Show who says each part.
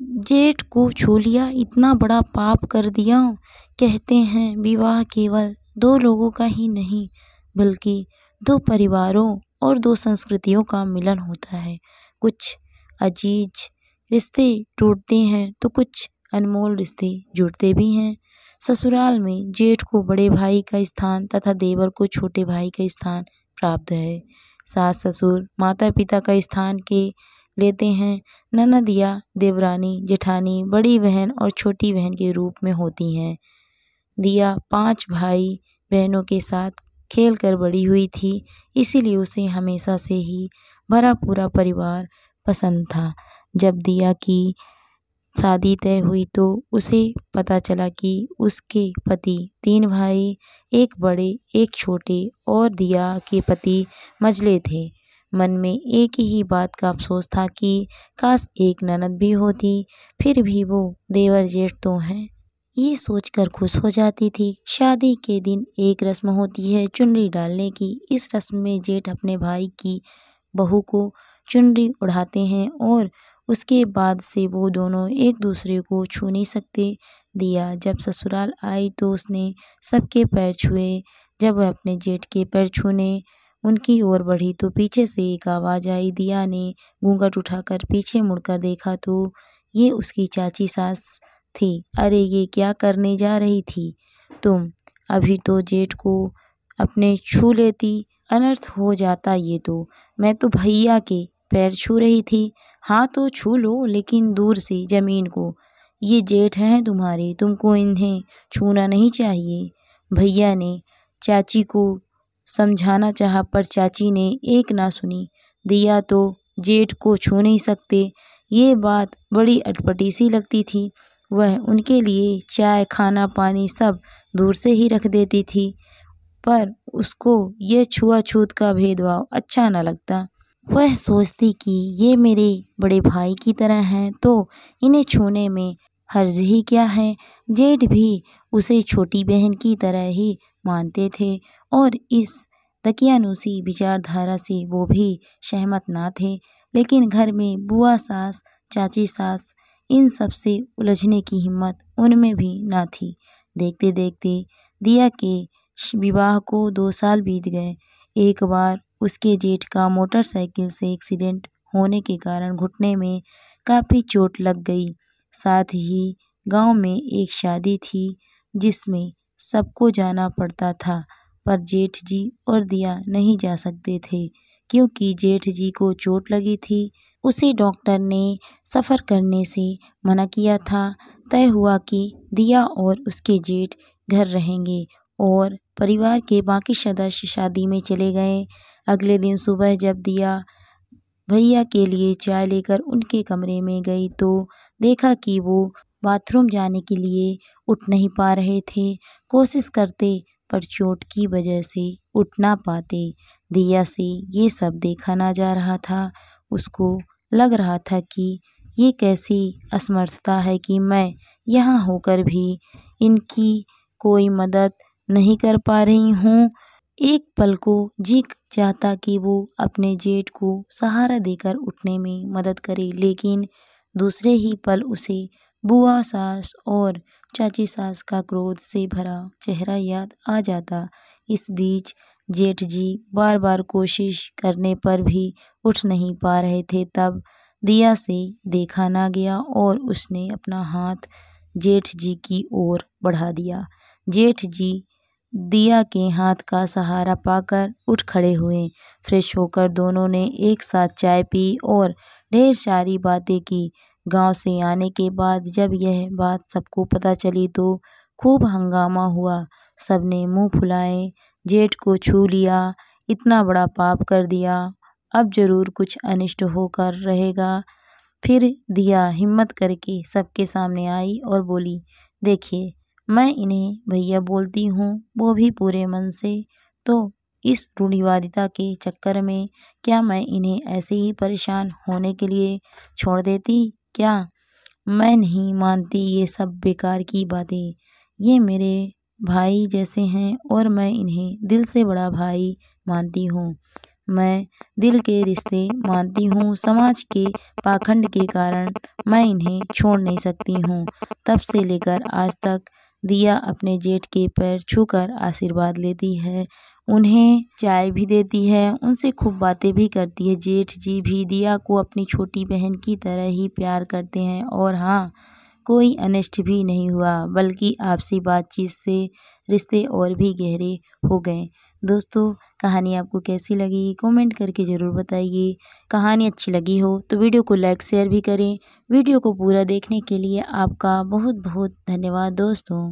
Speaker 1: जेठ को छू लिया इतना बड़ा पाप कर दिया कहते हैं विवाह केवल दो लोगों का ही नहीं बल्कि दो परिवारों और दो संस्कृतियों का मिलन होता है कुछ अजीज रिश्ते टूटते हैं तो कुछ अनमोल रिश्ते जुड़ते भी हैं ससुराल में जेठ को बड़े भाई का स्थान तथा देवर को छोटे भाई का स्थान प्राप्त है सास ससुर माता पिता का स्थान के लेते हैं या देवरानी जेठानी बड़ी बहन और छोटी बहन के रूप में होती हैं दिया पाँच भाई बहनों के साथ खेल कर बड़ी हुई थी इसीलिए उसे हमेशा से ही भरा पूरा परिवार पसंद था जब दिया की शादी तय हुई तो उसे पता चला कि उसके पति तीन भाई एक बड़े एक छोटे और दिया के पति मजले थे मन में एक ही बात का अफ़सोस था कि काश एक ननद भी होती फिर भी वो देवर जेठ तो हैं ये सोचकर खुश हो जाती थी शादी के दिन एक रस्म होती है चुनरी डालने की इस रस्म में जेठ अपने भाई की बहू को चुनरी उड़ाते हैं और उसके बाद से वो दोनों एक दूसरे को छू नहीं सकते दिया जब ससुराल आई तो उसने सबके पैर छुए जब वह अपने जेठ के पैर छूने उनकी ओर बढ़ी तो पीछे से एक आवाज़ आई दिया ने घूंघट उठाकर पीछे मुड़कर देखा तो ये उसकी चाची सास थी अरे ये क्या करने जा रही थी तुम अभी तो जेठ को अपने छू लेती अनर्थ हो जाता ये तो मैं तो भैया के पैर छू रही थी हाँ तो छू लो लेकिन दूर से ज़मीन को ये जेठ हैं तुम्हारे तुमको इन्हें छूना नहीं चाहिए भैया ने चाची को समझाना चाहा पर चाची ने एक ना सुनी दिया तो जेठ को छू नहीं सकते ये बात बड़ी अटपटी सी लगती थी वह उनके लिए चाय खाना पानी सब दूर से ही रख देती थी पर उसको यह छुआछूत का भेदभाव अच्छा ना लगता वह सोचती कि ये मेरे बड़े भाई की तरह हैं तो इन्हें छूने में हर्ज ही क्या है जेठ भी उसे छोटी बहन की तरह ही मानते थे और इस तकियानुसी विचारधारा से वो भी सहमत ना थे लेकिन घर में बुआ सास चाची सास इन सब से उलझने की हिम्मत उनमें भी ना थी देखते देखते दिया के विवाह को दो साल बीत गए एक बार उसके जेठ का मोटरसाइकिल से एक्सीडेंट होने के कारण घुटने में काफ़ी चोट लग गई साथ ही गांव में एक शादी थी जिसमें सबको जाना पड़ता था पर जेठ जी और दिया नहीं जा सकते थे क्योंकि जेठ जी को चोट लगी थी उसे डॉक्टर ने सफ़र करने से मना किया था तय हुआ कि दिया और उसके जेठ घर रहेंगे और परिवार के बाकी सदस्य शादी में चले गए अगले दिन सुबह जब दिया भैया के लिए चाय लेकर उनके कमरे में गई तो देखा कि वो बाथरूम जाने के लिए उठ नहीं पा रहे थे कोशिश करते पर चोट की वजह से उठ ना पाते दिया से ये सब देखा ना जा रहा था उसको लग रहा था कि ये कैसी असमर्थता है कि मैं यहाँ होकर भी इनकी कोई मदद नहीं कर पा रही हूँ एक पल को जी चाहता कि वो अपने जेठ को सहारा देकर उठने में मदद करे लेकिन दूसरे ही पल उसे बुआ सास और चाची सास का क्रोध से भरा चेहरा याद आ जाता इस बीच जेठ जी बार बार कोशिश करने पर भी उठ नहीं पा रहे थे तब दिया से देखा ना गया और उसने अपना हाथ जेठ जी की ओर बढ़ा दिया जेठ जी दिया के हाथ का सहारा पाकर उठ खड़े हुए फ्रेश होकर दोनों ने एक साथ चाय पी और ढेर सारी बातें की गाँव से आने के बाद जब यह बात सबको पता चली तो खूब हंगामा हुआ सबने मुँह फुलाए जेठ को छू लिया इतना बड़ा पाप कर दिया अब जरूर कुछ अनिष्ट होकर रहेगा फिर दिया हिम्मत करके सबके सामने आई और बोली देखिए मैं इन्हें भैया बोलती हूँ वो भी पूरे मन से तो इस रूढ़िवादिता के चक्कर में क्या मैं इन्हें ऐसे ही परेशान होने के लिए छोड़ देती क्या मैं नहीं मानती ये सब बेकार की बातें ये मेरे भाई जैसे हैं और मैं इन्हें दिल से बड़ा भाई मानती हूँ मैं दिल के रिश्ते मानती हूँ समाज के पाखंड के कारण मैं इन्हें छोड़ नहीं सकती हूँ तब से लेकर आज तक दिया अपने जेठ के पैर छूकर आशीर्वाद लेती है उन्हें चाय भी देती है उनसे खूब बातें भी करती है जेठ जी भी दिया को अपनी छोटी बहन की तरह ही प्यार करते हैं और हाँ कोई अनिष्ट भी नहीं हुआ बल्कि आपसी बातचीत से रिश्ते और भी गहरे हो गए दोस्तों कहानी आपको कैसी लगी कमेंट करके ज़रूर बताइए कहानी अच्छी लगी हो तो वीडियो को लाइक शेयर भी करें वीडियो को पूरा देखने के लिए आपका बहुत बहुत धन्यवाद दोस्तों